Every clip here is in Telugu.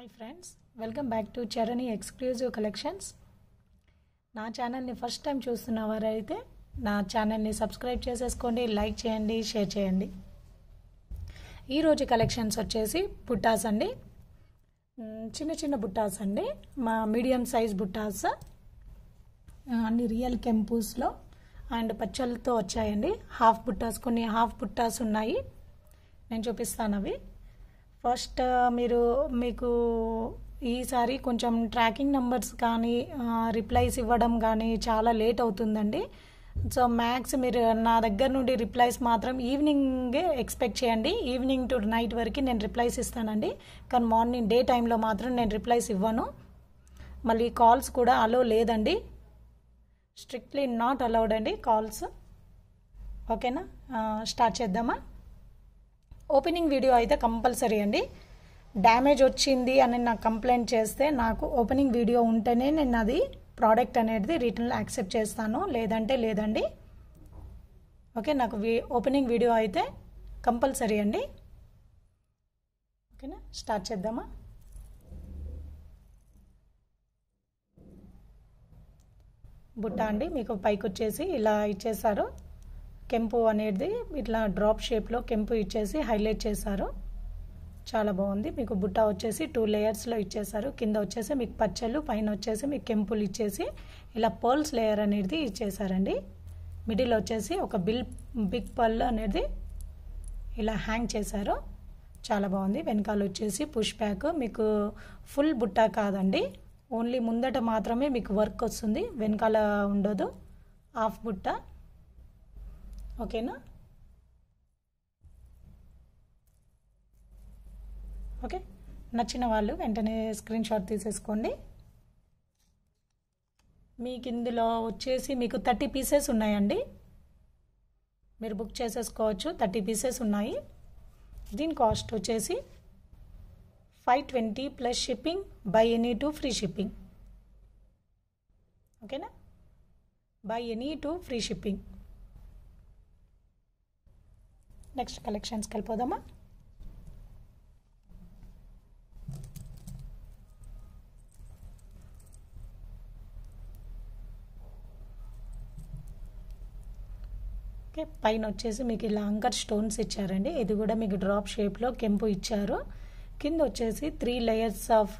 hi friends welcome back to Charani exclusive collections నా ఛానల్ని ఫస్ట్ టైం చూస్తున్న వారైతే నా ఛానల్ని సబ్స్క్రైబ్ చేసేసుకోండి లైక్ చేయండి షేర్ చేయండి ఈరోజు కలెక్షన్స్ వచ్చేసి బుట్టాస్ అండి చిన్న చిన్న బుట్టాస్ అండి మా మీడియం సైజ్ బుట్టాస్ అన్ని రియల్ కెంపూస్లో అండ్ పచ్చళ్ళతో వచ్చాయండి హాఫ్ బుట్టాస్ కొన్ని హాఫ్ బుట్టాస్ ఉన్నాయి నేను చూపిస్తాను అవి ఫస్ట్ మీరు మీకు ఈసారి కొంచెం ట్రాకింగ్ నెంబర్స్ కానీ రిప్లైస్ ఇవ్వడం కానీ చాలా లేట్ అవుతుందండి సో మ్యాక్స్ మీరు నా దగ్గర నుండి రిప్లైస్ మాత్రం ఈవినింగే ఎక్స్పెక్ట్ చేయండి ఈవినింగ్ టు నైట్ వరకు నేను రిప్లైస్ ఇస్తానండి కానీ మార్నింగ్ డే టైంలో మాత్రం నేను రిప్లైస్ ఇవ్వను మళ్ళీ కాల్స్ కూడా అలో లేదండి స్ట్రిక్ట్లీ నాట్ అలౌడ్ అండి కాల్స్ ఓకేనా స్టార్ట్ చేద్దామా ఓపెనింగ్ వీడియో అయితే కంపల్సరీ అండి డ్యామేజ్ వచ్చింది అని నాకు కంప్లైంట్ చేస్తే నాకు ఓపెనింగ్ వీడియో ఉంటేనే నేను అది ప్రోడక్ట్ అనేది రిటర్న్లో యాక్సెప్ట్ చేస్తాను లేదంటే లేదండి ఓకే నాకు ఓపెనింగ్ వీడియో అయితే కంపల్సరీ అండి ఓకేనా స్టార్ట్ చేద్దామా బుట్ట అండి మీకు పైకి వచ్చేసి ఇలా ఇచ్చేసారు కెంపు అనేది ఇట్లా డ్రాప్ షేప్లో కెంపు ఇచ్చేసి హైలైట్ చేశారు చాలా బాగుంది మీకు బుట్ట వచ్చేసి టూ లేయర్స్లో ఇచ్చేసారు కింద వచ్చేసి మీకు పచ్చళ్ళు పైన వచ్చేసి మీకు కెంపులు ఇచ్చేసి ఇలా పర్ల్స్ లేయర్ అనేది ఇచ్చేసారండి మిడిల్ వచ్చేసి ఒక బిల్ బిగ్ పర్ల్ అనేది ఇలా హ్యాంగ్ చేశారు చాలా బాగుంది వెనకాల వచ్చేసి పుష్ బ్యాక్ మీకు ఫుల్ బుట్ట కాదండి ఓన్లీ ముందట మాత్రమే మీకు వర్క్ వస్తుంది వెనకాల ఉండదు హాఫ్ బుట్ట ఓకేనా ఓకే నచ్చిన వాళ్ళు వెంటనే స్క్రీన్ షాట్ తీసేసుకోండి మీకు ఇందులో వచ్చేసి మీకు థర్టీ పీసెస్ ఉన్నాయండి మీరు బుక్ చేసేసుకోవచ్చు థర్టీ పీసెస్ ఉన్నాయి దీని కాస్ట్ వచ్చేసి five twenty plus shipping buy any two free shipping ఓకేనా buy any two free shipping next కలెక్షన్స్కి వెళ్ళిపోదామా ఓకే పైన వచ్చేసి మీకు ఇలా అంకర్ స్టోన్స్ ఇచ్చారండి ఇది కూడా మీకు డ్రాప్ షేప్లో కెంపు ఇచ్చారు కింద వచ్చేసి త్రీ లేయర్స్ ఆఫ్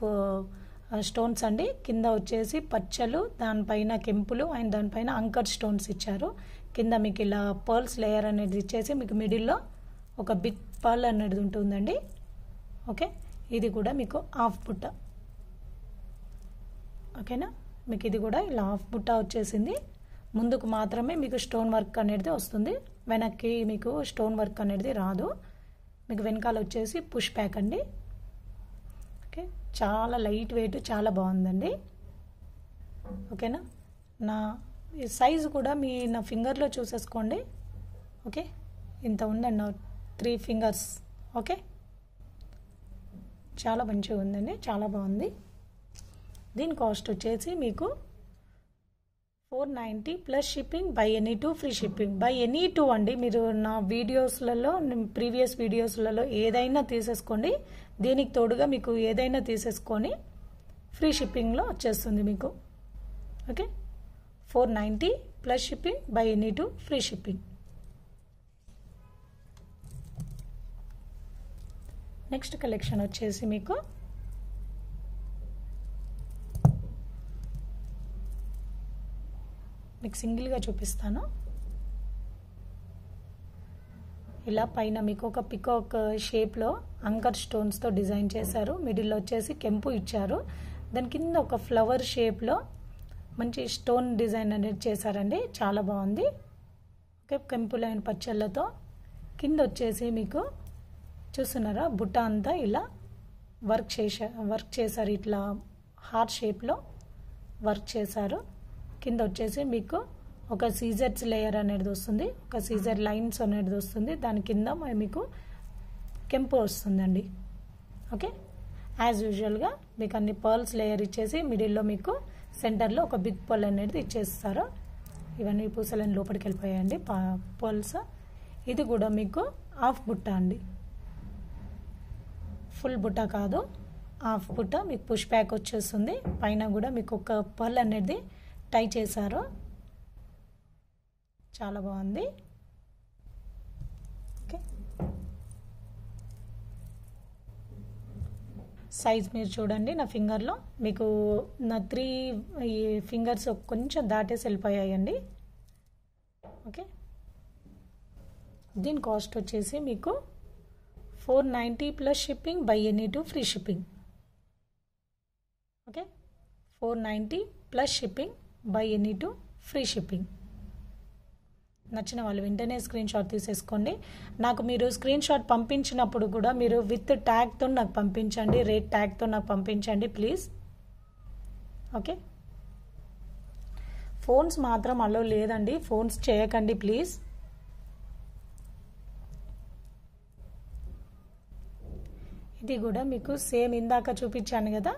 స్టోన్స్ అండి కింద వచ్చేసి పచ్చలు దానిపైన కెంపులు అండ్ దానిపైన అంకర్ స్టోన్స్ ఇచ్చారు కింద మీకు ఇలా పర్ల్స్ లేయర్ అనేది ఇచ్చేసి మీకు మిడిల్లో ఒక బిగ్ పర్ల్ అనేది ఉంటుందండి ఓకే ఇది కూడా మీకు హాఫ్ బుట్ట ఓకేనా మీకు ఇది కూడా ఇలా హాఫ్ బుట్ట వచ్చేసింది ముందుకు మాత్రమే మీకు స్టోన్ వర్క్ అనేది వస్తుంది వెనక్కి మీకు స్టోన్ వర్క్ అనేది రాదు మీకు వెనకాల వచ్చేసి పుష్ ప్యాక్ అండి ఓకే చాలా లైట్ వెయిట్ చాలా బాగుందండి ఓకేనా నా సైజు కూడా మీ నా ఫింగర్లో చూసేసుకోండి ఓకే ఇంత ఉందండి నా త్రీ ఫింగర్స్ ఓకే చాలా మంచిగా ఉందండి చాలా బాగుంది దీని కాస్ట్ వచ్చేసి మీకు four ninety plus shipping buy any two free shipping buy any two అండి మీరు నా వీడియోస్లలో ప్రీవియస్ వీడియోస్లలో ఏదైనా తీసేసుకోండి దీనికి తోడుగా మీకు ఏదైనా తీసేసుకొని ఫ్రీ షిప్పింగ్లో వచ్చేస్తుంది మీకు okay four ninety plus shipping buy any two free shipping next collection వచ్చేసి మీకు మీకు సింగిల్గా చూపిస్తాను ఇలా పైన మీకు ఒక పికాక్ షేప్లో అంకర్ స్టోన్స్తో డిజైన్ చేశారు మిడిల్లో వచ్చేసి కెంపు ఇచ్చారు దాని కింద ఒక ఫ్లవర్ షేప్లో మంచి స్టోన్ డిజైన్ అనేది చేశారండి చాలా బాగుంది ఓకే కెంపు లైన్ పచ్చళ్ళతో కింద వచ్చేసి మీకు చూస్తున్నారా బుట్ట అంతా ఇలా వర్క్ చేశారు వర్క్ చేశారు ఇట్లా హార్ట్ షేప్లో వర్క్ చేశారు కింద వచ్చేసి మీకు ఒక సీజర్స్ లేయర్ అనేది వస్తుంది ఒక సీజర్ లైన్స్ అనేది వస్తుంది దాని కింద మీకు కెంపు వస్తుందండి ఓకే యాజ్ యూజువల్గా మీకు అన్ని పర్ల్స్ లేయర్ ఇచ్చేసి మిడిల్లో మీకు సెంటర్లో ఒక బిగ్ పర్ల్ అనేది ఇచ్చేస్తారు ఇవన్నీ పూసలన్నీ లోపలికి వెళ్ళిపోయాయండి పర్ల్స్ ఇది కూడా మీకు హాఫ్ బుట్ట అండి ఫుల్ బుట్ట కాదు హాఫ్ బుట్ట మీకు పుష్ ప్యాక్ వచ్చేస్తుంది పైన కూడా మీకు ఒక పర్ల్ అనేది టై చేశారు చాలా బాగుంది ఓకే సైజ్ మీరు చూడండి నా ఫింగర్లో మీకు నా త్రీ ఈ ఫింగర్స్ కొంచెం దాటేసి వెళ్ళిపోయాయండి ఓకే దీని కాస్ట్ వచ్చేసి మీకు four ninety plus shipping buy any two free shipping okay four ninety plus shipping buy any two free shipping నచ్చిన వాళ్ళు వెంటనే స్క్రీన్ షాట్ తీసేసుకోండి నాకు మీరు స్క్రీన్ షాట్ పంపించినప్పుడు కూడా మీరు విత్ ట్యాగ్తో నాకు పంపించండి రేట్ ట్యాగ్తో నాకు పంపించండి ప్లీజ్ ఓకే ఫోన్స్ మాత్రం అలో లేదండి ఫోన్స్ చేయకండి ప్లీజ్ ఇది కూడా మీకు సేమ్ ఇందాక చూపించాను కదా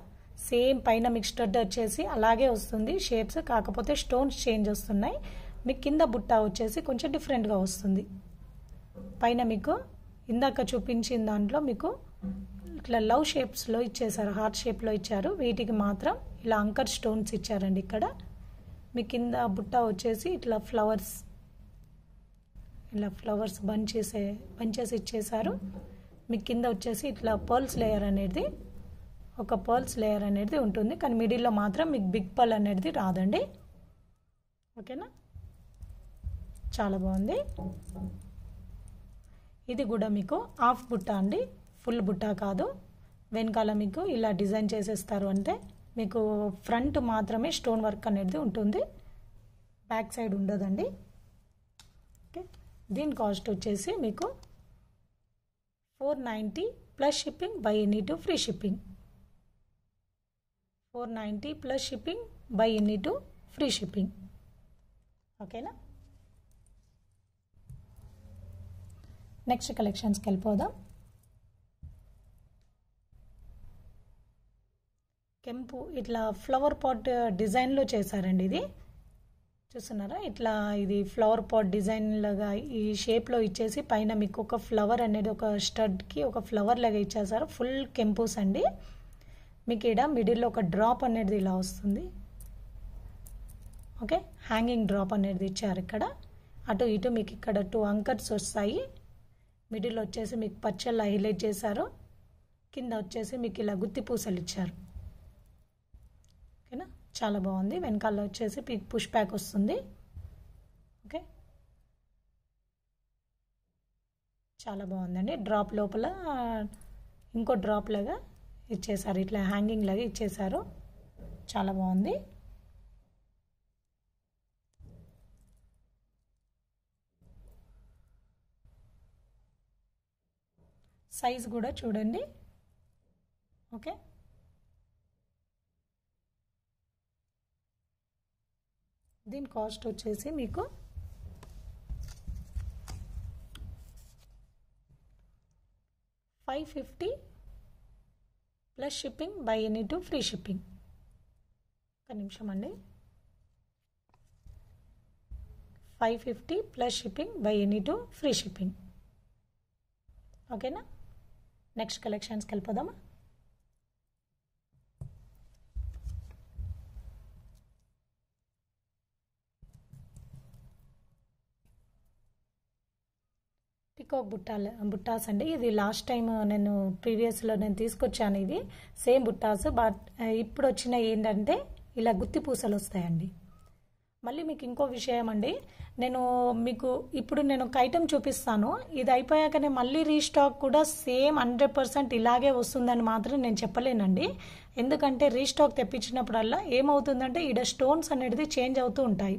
సేమ్ పైన మిక్స్టర్డ్ వచ్చేసి అలాగే వస్తుంది షేప్స్ కాకపోతే స్టోన్స్ చేంజ్ వస్తున్నాయి మీకు కింద బుట్ట వచ్చేసి కొంచెం డిఫరెంట్గా వస్తుంది పైన మీకు ఇందాక చూపించిన దాంట్లో మీకు ఇట్లా లవ్ షేప్స్లో ఇచ్చేసారు హార్ట్ షేప్లో ఇచ్చారు వీటికి మాత్రం ఇలా అంకర్ స్టోన్స్ ఇచ్చారండి ఇక్కడ మీ కింద బుట్ట వచ్చేసి ఇట్లా ఫ్లవర్స్ ఇలా ఫ్లవర్స్ బంద్ చేసే బంద్ చేసి ఇచ్చేసారు మీ కింద వచ్చేసి ఇట్లా పర్ల్స్ లేయర్ అనేది ఒక పర్ల్స్ లేయర్ అనేది ఉంటుంది కానీ మిడిల్లో మాత్రం మీకు బిగ్ పర్ల్ అనేది రాదండి ఓకేనా చాలా బాగుంది ఇది కూడా మీకు హాఫ్ బుట్ట అండి ఫుల్ బుట్ట కాదు వెనకాల మీకు ఇలా డిజైన్ చేసేస్తారు అంటే మీకు ఫ్రంట్ మాత్రమే స్టోన్ వర్క్ అనేది ఉంటుంది బ్యాక్ సైడ్ ఉండదండి ఓకే దీని కాస్ట్ వచ్చేసి మీకు four ninety plus shipping buy any two free shipping four ninety plus shipping buy any two free shipping ఓకేనా నెక్స్ట్ కలెక్షన్స్కి వెళ్ళిపోదాం కెంపు ఇట్లా ఫ్లవర్ పాట్ డిజైన్లో చేశారండి ఇది చూస్తున్నారా ఇట్లా ఇది ఫ్లవర్ పాట్ డిజైన్ లాగా ఈ షేప్లో ఇచ్చేసి పైన మీకు ఒక ఫ్లవర్ అనేది ఒక స్టడ్కి ఒక ఫ్లవర్ లాగా ఇచ్చేసారు ఫుల్ కెంపుస్ అండి మీకు ఇక్కడ మిడిల్లో ఒక డ్రాప్ అనేది ఇలా వస్తుంది ఓకే హ్యాంగింగ్ డ్రాప్ అనేది ఇచ్చారు ఇక్కడ అటు ఇటు మీకు ఇక్కడ టూ అంకర్స్ వస్తాయి మిడిల్ వచ్చేసి మీకు పచ్చళ్ళ హైలైట్ చేశారు కింద వచ్చేసి మీకు ఇలా గుత్తి పూసలు ఇచ్చారు ఓకేనా చాలా బాగుంది వెనకాల వచ్చేసి మీకు పుష్ ప్యాక్ వస్తుంది ఓకే చాలా బాగుందండి డ్రాప్ లోపల ఇంకో డ్రాప్ లాగా ఇచ్చేసారు ఇట్లా హ్యాంగింగ్ లాగా ఇచ్చేసారు చాలా బాగుంది సైజ్ కూడా చూడండి ఓకే దీని కాస్ట్ వచ్చేసి మీకు five fifty plus shipping buy any two free shipping ఒక నిమిషం అండి five fifty plus shipping buy any two free shipping ఓకేనా నెక్స్ట్ కలెక్షన్స్కి వెళ్ళిపోదామా పికాక్ బుట్టాల బుట్టాస్ అండి ఇది లాస్ట్ టైం నేను ప్రీవియస్లో నేను తీసుకొచ్చాను ఇది సేమ్ బుట్టాస్ బట్ ఇప్పుడు వచ్చిన ఏంటంటే ఇలా గుత్తి పూసలు వస్తాయండి మళ్ళీ మీకు ఇంకో విషయం అండి నేను మీకు ఇప్పుడు నేను ఒక ఐటెం చూపిస్తాను ఇది అయిపోయాకనే మళ్ళీ రీస్టాక్ కూడా సేమ్ హండ్రెడ్ పర్సెంట్ ఇలాగే వస్తుందని మాత్రం నేను చెప్పలేనండి ఎందుకంటే రీస్టాక్ తెప్పించినప్పుడల్లా ఏమవుతుందంటే ఇక్కడ స్టోన్స్ అనేది చేంజ్ అవుతూ ఉంటాయి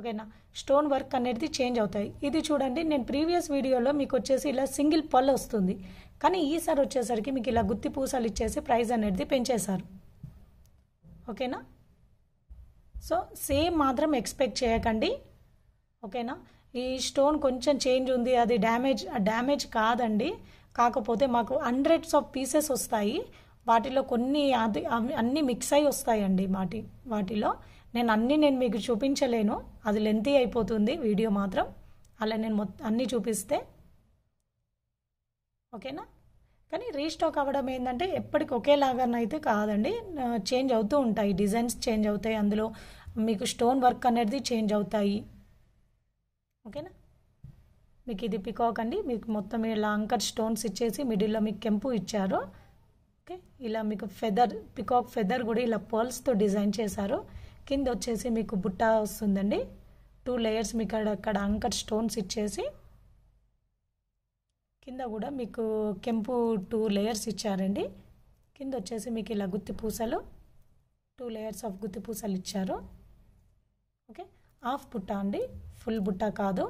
ఓకేనా స్టోన్ వర్క్ అనేది చేంజ్ అవుతాయి ఇది చూడండి నేను ప్రీవియస్ వీడియోలో మీకు వచ్చేసి ఇలా సింగిల్ పల్ వస్తుంది కానీ ఈసారి వచ్చేసరికి మీకు ఇలా గుత్తి పూసలు ఇచ్చేసి ప్రైస్ అనేది పెంచేశారు ఓకేనా సో సేమ్ మాత్రం ఎక్స్పెక్ట్ చేయకండి ఓకేనా ఈ స్టోన్ కొంచెం చేంజ్ ఉంది అది డ్యామేజ్ డ్యామేజ్ కాదండి కాకపోతే మాకు హండ్రెడ్స్ ఆఫ్ పీసెస్ వస్తాయి వాటిలో కొన్ని అది అన్నీ మిక్స్ అయి వస్తాయండి వాటి వాటిలో నేను అన్నీ నేను మీకు చూపించలేను అది లెంతీ అయిపోతుంది వీడియో మాత్రం అలా నేను మొత్తం అన్నీ చూపిస్తే ఓకేనా కానీ రీస్టాక్ అవ్వడం ఏంటంటే ఎప్పటికి ఒకేలాగానైతే కాదండి చేంజ్ అవుతూ ఉంటాయి డిజైన్స్ చేంజ్ అవుతాయి అందులో మీకు స్టోన్ వర్క్ అనేది చేంజ్ అవుతాయి ఓకేనా మీకు ఇది పికాక్ అండి మీకు మొత్తం ఇలా అంకర్ స్టోన్స్ ఇచ్చేసి మిడిల్లో మీకు కెంపు ఇచ్చారు ఓకే ఇలా మీకు ఫెదర్ పికాక్ ఫెదర్ కూడా ఇలా పర్ల్స్తో డిజైన్ చేశారు కింద వచ్చేసి మీకు బుట్ట వస్తుందండి టూ లేయర్స్ మీకు అక్కడ అంకర్ స్టోన్స్ ఇచ్చేసి కింద కూడా మీకు కెంపు టూ లేయర్స్ ఇచ్చారండి కింద వచ్చేసి మీకు ఇలా గుత్తి పూసలు టూ లేయర్స్ ఆఫ్ గుత్తి పూసలు ఇచ్చారు ఓకే హాఫ్ బుట్ట అండి ఫుల్ బుట్ట కాదు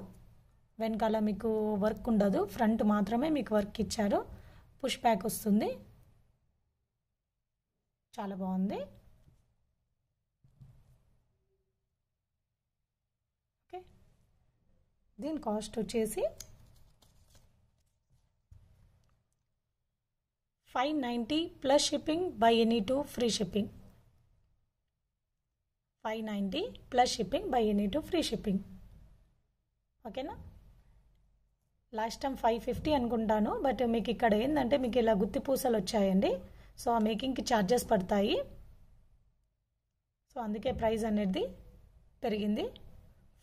వెనకాల మీకు వర్క్ ఉండదు ఫ్రంట్ మాత్రమే మీకు వర్క్ ఇచ్చారు పుష్ బ్యాక్ వస్తుంది చాలా బాగుంది ఓకే దీని కాస్ట్ వచ్చేసి five ninety plus shipping buy any two free shipping five ninety plus shipping buy any two free shipping ఓకేనా లాస్ట్ టైం ఫైవ్ ఫిఫ్టీ అనుకుంటాను బట్ మీకు ఇక్కడ ఏంటంటే మీకు ఇలా గుత్తి పూసలు వచ్చాయండి సో ఆ మేకింగ్కి ఛార్జెస్ పడతాయి సో అందుకే ప్రైస్ అనేది పెరిగింది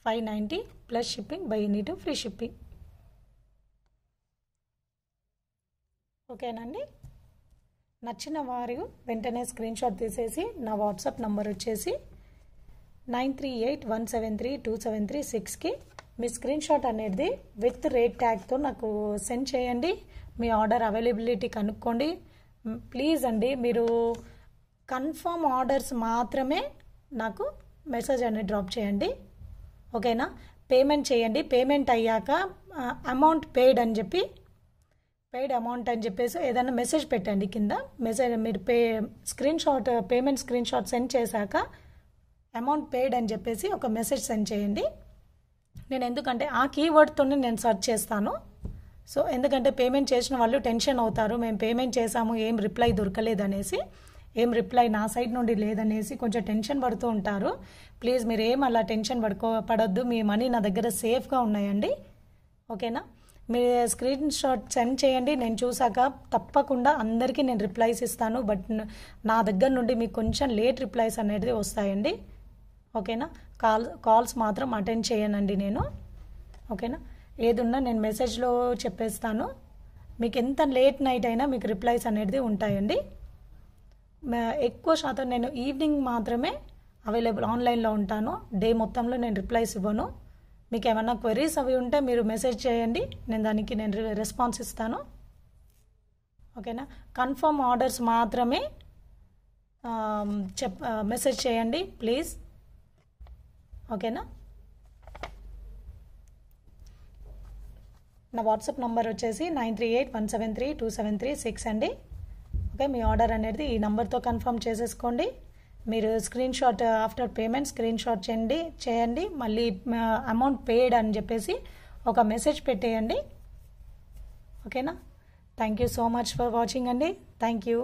five ninety plus shipping buy any two free shipping ఓకేనండి నచ్చిన వారు వెంటనే స్క్రీన్ షాట్ తీసేసి నా వాట్సాప్ నంబర్ వచ్చేసి nine three eight one seven three two seven three సిక్స్కి మీ స్క్రీన్ షాట్ అనేది విత్ రేట్ ట్యాగ్తో నాకు సెండ్ చేయండి మీ ఆర్డర్ అవైలబిలిటీ కనుక్కోండి ప్లీజ్ అండి మీరు కన్ఫర్మ్ ఆర్డర్స్ మాత్రమే నాకు మెసేజ్ అనేది డ్రాప్ చేయండి ఓకేనా పేమెంట్ చేయండి పేమెంట్ అయ్యాక అమౌంట్ పేడ్ అని చెప్పి పెయిడ్ అమౌంట్ అని చెప్పేసి ఏదైనా మెసేజ్ పెట్టండి కింద మెసేజ్ మీరు pay screenshot payment screenshot send చేశాక అమౌంట్ పెయిడ్ అని చెప్పేసి ఒక మెసేజ్ సెండ్ చేయండి నేను ఎందుకంటే ఆ కీవర్డ్తోనే నేను సెర్చ్ చేస్తాను సో ఎందుకంటే పేమెంట్ చేసిన వాళ్ళు టెన్షన్ అవుతారు మేము పేమెంట్ చేశాము ఏం రిప్లై దొరకలేదనేసి ఏం రిప్లై నా సైడ్ నుండి లేదనేసి కొంచెం టెన్షన్ పడుతూ ఉంటారు ప్లీజ్ మీరు ఏం అలా టెన్షన్ పడుకో పడద్దు మీ మనీ నా దగ్గర సేఫ్గా ఉన్నాయండి ఓకేనా మీరు స్క్రీన్ షాట్ సెండ్ చేయండి నేను చూసాక తప్పకుండా అందరికీ నేను రిప్లైస్ ఇస్తాను బట్ నా దగ్గర నుండి మీకు కొంచెం లేట్ రిప్లైస్ అనేది వస్తాయండి ఓకేనా కాల్ కాల్స్ మాత్రం అటెండ్ చేయనండి నేను ఓకేనా ఏదున్నా నేను మెసేజ్లో చెప్పేస్తాను మీకు ఎంత లేట్ నైట్ అయినా మీకు రిప్లైస్ అనేది ఉంటాయండి ఎక్కువ శాతం నేను ఈవినింగ్ మాత్రమే అవైలబుల్ ఆన్లైన్లో ఉంటాను డే మొత్తంలో నేను రిప్లైస్ ఇవ్వను మీకు ఏమైనా క్వరీస్ అవి ఉంటే మీరు మెసేజ్ చేయండి నేను దానికి నేను రెస్పాన్స్ ఇస్తాను ఓకేనా కన్ఫర్మ్ ఆర్డర్స్ మాత్రమే చెప్ మెసేజ్ చేయండి ప్లీజ్ ఓకేనా నా వాట్సాప్ నంబర్ వచ్చేసి nine three eight one seven three two seven three six అండి ఓకే మీ ఆర్డర్ అనేది ఈ నెంబర్తో కన్ఫర్మ్ చేసేసుకోండి మీరు screenshot after payment screenshot చేయండి చేయండి మళ్ళీ అమౌంట్ పేడ్ అని చెప్పేసి ఒక మెసేజ్ పెట్టేయండి ఓకేనా thank you so much for watching అండి థ్యాంక్ యూ